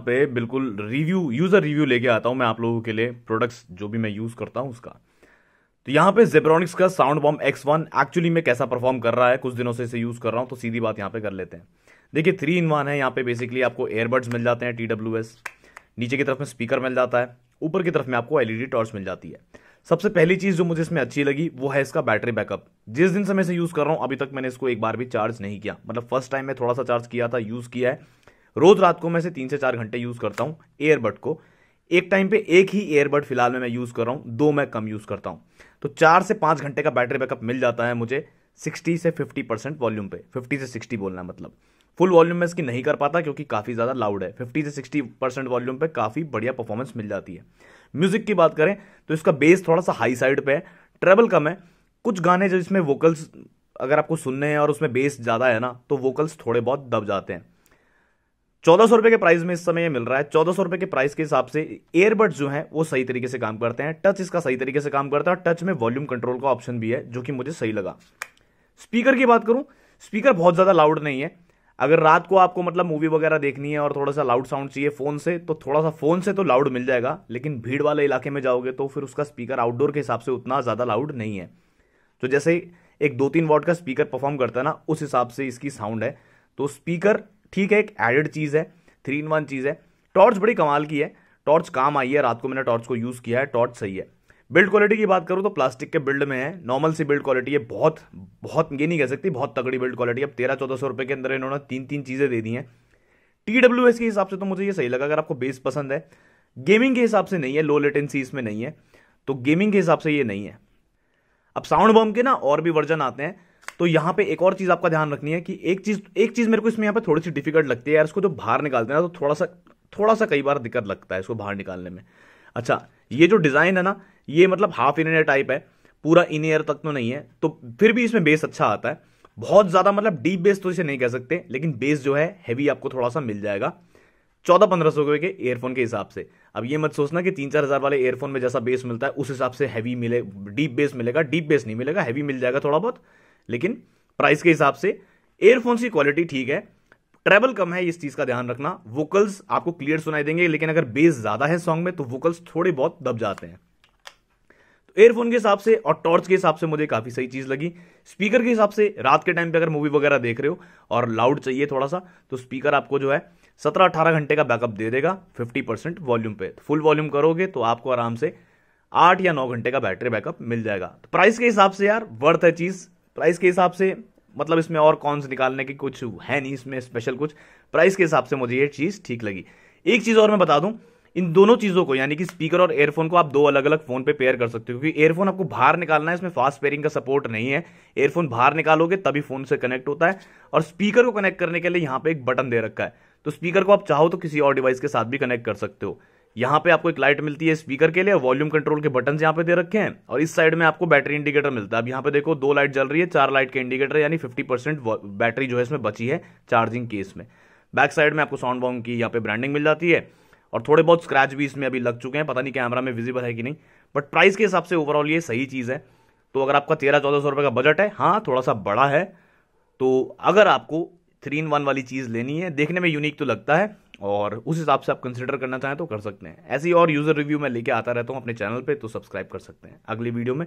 पे बिल्कुल review user review लेके आता हूं मैं आप लोगों के लिए प्रोडक्ट्स जो भी मैं यूज़ करता हूं उसका तो यहां पे जेब्रॉनिक्स का sound bomb X one actually में कैसा परफॉर्म कर रहा है कुछ दिनों से इसे यूज़ कर रहा हूं तो सीधी बात यहां पे कर लेते हैं देखिए थ्री इन वन है यहां पे बेसिकली आपको एयरबड्स मिल जाते हैं टी नीचे की तरफ में स्पीकर मिल जाता है ऊपर की तरफ में आपको एलईडी टॉर्च e मिल जाती है सबसे पहली चीज़ जो मुझे इसमें अच्छी लगी वो है इसका बैटरी बैकअप जिस दिन से मैं इसे यूज़ कर रहा हूं अभी तक मैंने इसको एक बार भी चार्ज नहीं किया मतलब फर्स्ट टाइम मैं थोड़ा सा चार्ज किया था यूज़ किया है रोज रात को मैं से तीन से चार घंटे यूज़ करता हूँ एयरबड को एक टाइम पे एक ही एयरबड फिलहाल में मैं यूज़ कर रहा हूँ दो मैं कम यूज़ करता हूँ तो चार से पाँच घंटे का बैटरी बैकअप मिल जाता है मुझे सिक्सटी से फिफ्टी परसेंट वॉल्यूम पे फिफ्टी से सिक्सटी बोलना मतलब फुल वॉल्यूम में इसकी नहीं कर पाता क्योंकि काफ़ी ज़्यादा लाउड है फिफ्टी से सिक्सटी परसेंट वॉल्यूम पे काफ़ी बढ़िया परफॉर्मेंस मिल जाती है म्यूज़िक की बात करें तो इसका बेस थोड़ा सा हाई साइड पे है ट्रेबल कम है कुछ गाने जो इसमें वोकल्स अगर आपको सुनने हैं और उसमें बेस ज़्यादा है ना तो वोकल्स थोड़े बहुत दब जाते हैं चौदह सौ रुपए के प्राइस में इस समय ये मिल रहा है चौदह सौ रुपए के प्राइस के हिसाब से एयरबड्स जो है वो सही तरीके से काम करते हैं टच इसका सही तरीके से काम करता है टच में वॉल्यूम कंट्रोल का ऑप्शन भी है जो कि मुझे सही लगा स्पीकर की बात करूं स्पीकर बहुत ज्यादा लाउड नहीं है अगर रात को आपको मतलब मूवी वगैरह देखनी है और थोड़ा सा लाउड साउंड चाहिए फोन से तो थोड़ा सा फोन से तो लाउड मिल जाएगा लेकिन भीड़ वाले इलाके में जाओगे तो फिर उसका स्पीकर आउटडोर के हिसाब से उतना ज़्यादा लाउड नहीं है तो जैसे एक दो तीन वॉट का स्पीकर परफॉर्म करता है ना उस हिसाब से इसकी साउंड है तो स्पीकर ठीक है एक एडेड चीज़ है थ्री इन वन चीज़ है टॉर्च बड़ी कमाल की है टॉर्च काम आई है रात को मैंने टॉर्च को यूज़ किया है टॉर्च सही है बिल्ड क्वालिटी की बात करूँ तो प्लास्टिक के बिल्ड में है नॉर्मल सी बिल्ड क्वालिटी है बहुत बहुत ये नहीं कह सकती बहुत तगड़ी बिल्ड क्वालिटी अब तेरह चौदह सौ रुपये के अंदर इन्होंने तीन तीन चीज़ें दे दी हैं टी डब्ल्यू एस के हिसाब से तो मुझे ये सही लगा अगर आपको बेस पसंद है गेमिंग के हिसाब से नहीं है लो लेटेंसी इसमें नहीं है तो गेमिंग के हिसाब से ये नहीं है अब साउंड बम के ना और भी वर्जन आते हैं तो यहां पे एक और चीज़ आपका ध्यान रखनी है कि एक चीज़ एक चीज़ मेरे को इसमें यहां पे थोड़ी सी डिफिकल्ट लगती है यार इसको जो बाहर निकालते हैं ना तो थोड़ा सा थोड़ा सा कई बार दिक्कत लगता है इसको बाहर निकालने में अच्छा ये जो डिज़ाइन है ना ये मतलब हाफ इन ईयर टाइप है पूरा इन ईयर तक तो नहीं है तो फिर भी इसमें बेस अच्छा आता है बहुत ज़्यादा मतलब डीप बेस तो इसे नहीं कह सकते लेकिन बेस जो है हैवी आपको थोड़ा सा मिल जाएगा चौदह पंद्रह सौ रुपए के एयरफोन के हिसाब से अब ये मत सोचना कि तीन चार हज़ार वाले एयरफोन में जैसा बेस मिलता है उस हिसाब से हैवी मिले डीप बेस मिलेगा डीप बेस नहीं मिलेगा हैवी मिल जाएगा थोड़ा बहुत लेकिन प्राइस के हिसाब से एयरफोन्स की क्वालिटी ठीक है ट्रेबल कम है इस चीज़ का ध्यान रखना वोकल्स आपको क्लियर सुनाई देंगे लेकिन अगर बेस ज़्यादा है सॉन्ग में तो वोकल्स थोड़े बहुत दब जाते हैं तो एयरफोन के हिसाब से और टॉर्च के हिसाब से मुझे काफ़ी सही चीज़ लगी स्पीकर के हिसाब से रात के टाइम पे अगर मूवी वगैरह देख रहे हो और लाउड चाहिए थोड़ा सा तो स्पीकर आपको जो है सत्रह अठारह घंटे का बैकअप दे देगा फिफ्टी परसेंट वॉल्यूम पे फुल वॉल्यूम करोगे तो आपको आराम से आठ या नौ घंटे का बैटरी बैकअप मिल जाएगा तो प्राइस के हिसाब से यार वर्थ है चीज़ प्राइस के हिसाब से मतलब इसमें और कॉन्स निकालने की कुछ है नहीं इसमें स्पेशल कुछ प्राइस के हिसाब से मुझे ये चीज़ ठीक लगी एक चीज़ और मैं बता दूं इन दोनों चीज़ों को यानी कि स्पीकर और एयरफोन को आप दो अलग अलग फ़ोन पे पेयर कर सकते हो क्योंकि एयरफोन आपको बाहर निकालना है इसमें फास्ट पेयरिंग का सपोर्ट नहीं है एयरफोन बाहर निकालोगे तभी फ़ोन से कनेक्ट होता है और स्पीकर को कनेक्ट करने के लिए यहाँ पे एक बटन दे रखा है तो स्पीकर को आप चाहो तो किसी और डिवाइस के साथ भी कनेक्ट कर सकते हो यहाँ पे आपको एक लाइट मिलती है स्पीकर के लिए वॉल्यूम कंट्रोल के बटन यहाँ पे दे रखे हैं और इस साइड में आपको बैटरी इंडिकेटर मिलता है अब यहाँ पे देखो दो लाइट जल रही है चार लाइट के इंडिकेटर यानी फिफ्टी परसेंट बैटरी जो है इसमें बची है चार्जिंग केस में बैक साइड में आपको साउंड बाउंड की यहाँ पे ब्रांडिंग मिल जाती है और थोड़े बहुत स्क्रैच भी इसमें अभी लग चुके हैं पता नहीं कैमरा में विजिबल है कि नहीं बट प्राइस के हिसाब से ओवरऑल ये सही चीज़ है तो अगर आपका तेरह चौदह सौ रुपये का बजट है हाँ थोड़ा सा बड़ा है तो अगर आपको थ्री इन वन वाली चीज़ लेनी है देखने में यूनिक तो लगता है और उस हिसाब से आप कंसिडर करना चाहें तो कर सकते हैं ऐसी और यूज़र रिव्यू मैं लेके आता रहता हूँ अपने चैनल पर तो सब्सक्राइब कर सकते हैं अगली वीडियो में